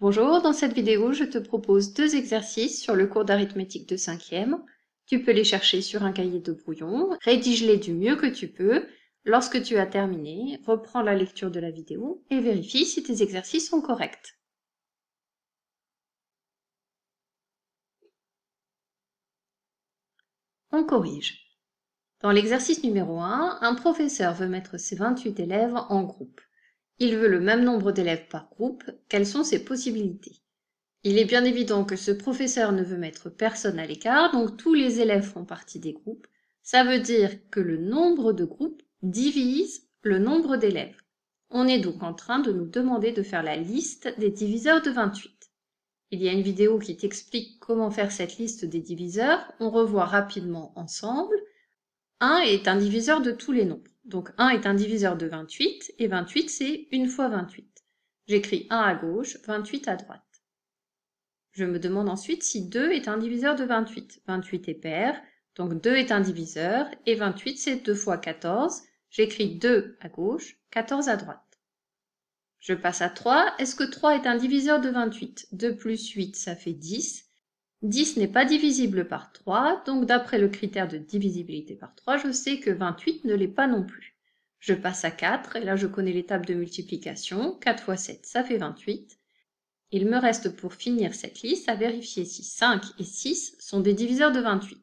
Bonjour, dans cette vidéo, je te propose deux exercices sur le cours d'arithmétique de 5e. Tu peux les chercher sur un cahier de brouillon, rédige-les du mieux que tu peux. Lorsque tu as terminé, reprends la lecture de la vidéo et vérifie si tes exercices sont corrects. On corrige. Dans l'exercice numéro 1, un professeur veut mettre ses 28 élèves en groupe il veut le même nombre d'élèves par groupe, quelles sont ses possibilités Il est bien évident que ce professeur ne veut mettre personne à l'écart, donc tous les élèves font partie des groupes. Ça veut dire que le nombre de groupes divise le nombre d'élèves. On est donc en train de nous demander de faire la liste des diviseurs de 28. Il y a une vidéo qui t'explique comment faire cette liste des diviseurs. On revoit rapidement ensemble. 1 est un diviseur de tous les nombres. Donc 1 est un diviseur de 28 et 28 c'est 1 fois 28. J'écris 1 à gauche, 28 à droite. Je me demande ensuite si 2 est un diviseur de 28. 28 est pair, donc 2 est un diviseur et 28 c'est 2 fois 14. J'écris 2 à gauche, 14 à droite. Je passe à 3. Est-ce que 3 est un diviseur de 28 2 plus 8, ça fait 10. 10 n'est pas divisible par 3, donc d'après le critère de divisibilité par 3, je sais que 28 ne l'est pas non plus. Je passe à 4, et là je connais l'étape de multiplication. 4 fois 7, ça fait 28. Il me reste pour finir cette liste à vérifier si 5 et 6 sont des diviseurs de 28.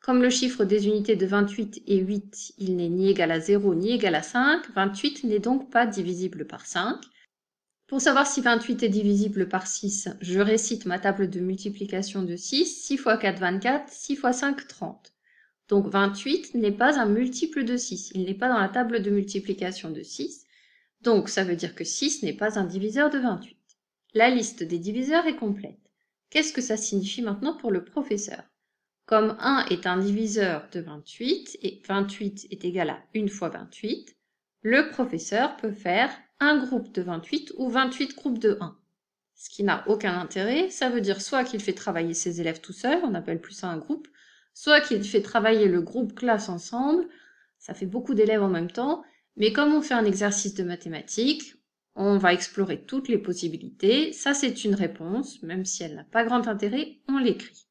Comme le chiffre des unités de 28 et 8, il n'est ni égal à 0 ni égal à 5, 28 n'est donc pas divisible par 5. Pour savoir si 28 est divisible par 6, je récite ma table de multiplication de 6. 6 x 4, 24. 6 x 5, 30. Donc 28 n'est pas un multiple de 6. Il n'est pas dans la table de multiplication de 6. Donc ça veut dire que 6 n'est pas un diviseur de 28. La liste des diviseurs est complète. Qu'est-ce que ça signifie maintenant pour le professeur Comme 1 est un diviseur de 28 et 28 est égal à 1 fois 28, le professeur peut faire un groupe de 28 ou 28 groupes de 1. Ce qui n'a aucun intérêt, ça veut dire soit qu'il fait travailler ses élèves tout seul, on appelle plus ça un groupe, soit qu'il fait travailler le groupe classe ensemble, ça fait beaucoup d'élèves en même temps, mais comme on fait un exercice de mathématiques, on va explorer toutes les possibilités, ça c'est une réponse, même si elle n'a pas grand intérêt, on l'écrit.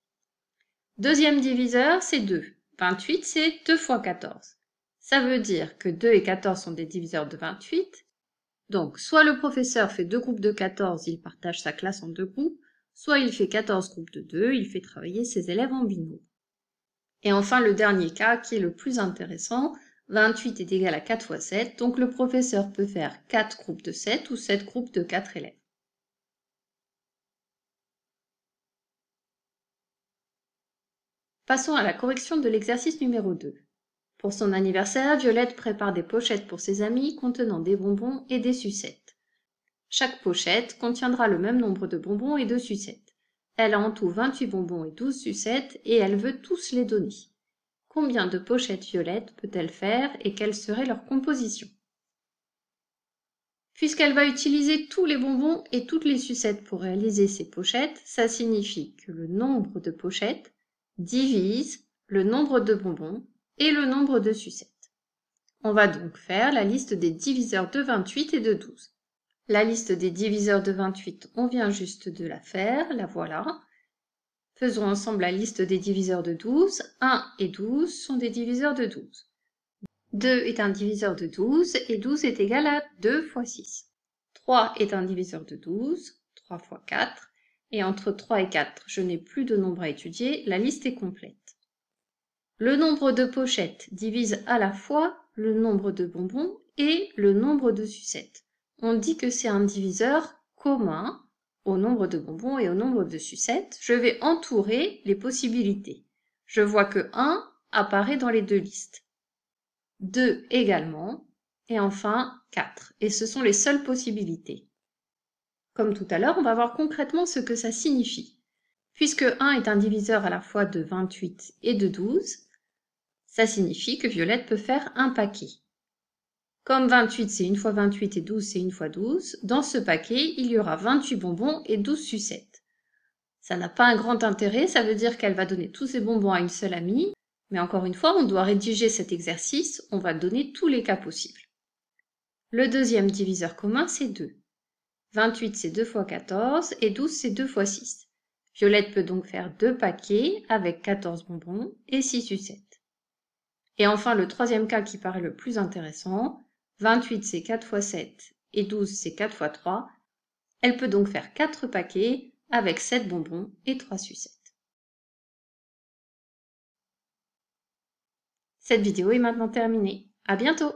Deuxième diviseur, c'est 2. 28, c'est 2 fois 14. Ça veut dire que 2 et 14 sont des diviseurs de 28, donc, soit le professeur fait deux groupes de 14, il partage sa classe en deux groupes, soit il fait 14 groupes de 2, il fait travailler ses élèves en binôme. Et enfin, le dernier cas, qui est le plus intéressant, 28 est égal à 4 fois 7, donc le professeur peut faire 4 groupes de 7 ou 7 groupes de 4 élèves. Passons à la correction de l'exercice numéro 2. Pour son anniversaire, Violette prépare des pochettes pour ses amis contenant des bonbons et des sucettes. Chaque pochette contiendra le même nombre de bonbons et de sucettes. Elle a en tout 28 bonbons et 12 sucettes et elle veut tous les donner. Combien de pochettes Violette peut-elle faire et quelle serait leur composition Puisqu'elle va utiliser tous les bonbons et toutes les sucettes pour réaliser ses pochettes, ça signifie que le nombre de pochettes divise le nombre de bonbons et le nombre de sucettes. On va donc faire la liste des diviseurs de 28 et de 12. La liste des diviseurs de 28, on vient juste de la faire, la voilà. Faisons ensemble la liste des diviseurs de 12. 1 et 12 sont des diviseurs de 12. 2 est un diviseur de 12 et 12 est égal à 2 fois 6. 3 est un diviseur de 12, 3 fois 4. Et entre 3 et 4, je n'ai plus de nombre à étudier, la liste est complète. Le nombre de pochettes divise à la fois le nombre de bonbons et le nombre de sucettes. On dit que c'est un diviseur commun au nombre de bonbons et au nombre de sucettes. Je vais entourer les possibilités. Je vois que 1 apparaît dans les deux listes. 2 également. Et enfin 4. Et ce sont les seules possibilités. Comme tout à l'heure, on va voir concrètement ce que ça signifie. Puisque 1 est un diviseur à la fois de 28 et de 12, ça signifie que Violette peut faire un paquet. Comme 28, c'est 1 fois 28 et 12, c'est 1 fois 12, dans ce paquet, il y aura 28 bonbons et 12 sucettes. Ça n'a pas un grand intérêt, ça veut dire qu'elle va donner tous ses bonbons à une seule amie, mais encore une fois, on doit rédiger cet exercice, on va donner tous les cas possibles. Le deuxième diviseur commun, c'est 2. 28, c'est 2 fois 14, et 12, c'est 2 fois 6. Violette peut donc faire deux paquets avec 14 bonbons et 6 sucettes. Et enfin le troisième cas qui paraît le plus intéressant, 28 c'est 4 x 7 et 12 c'est 4 x 3. Elle peut donc faire 4 paquets avec 7 bonbons et 3 sucettes. Cette vidéo est maintenant terminée. À bientôt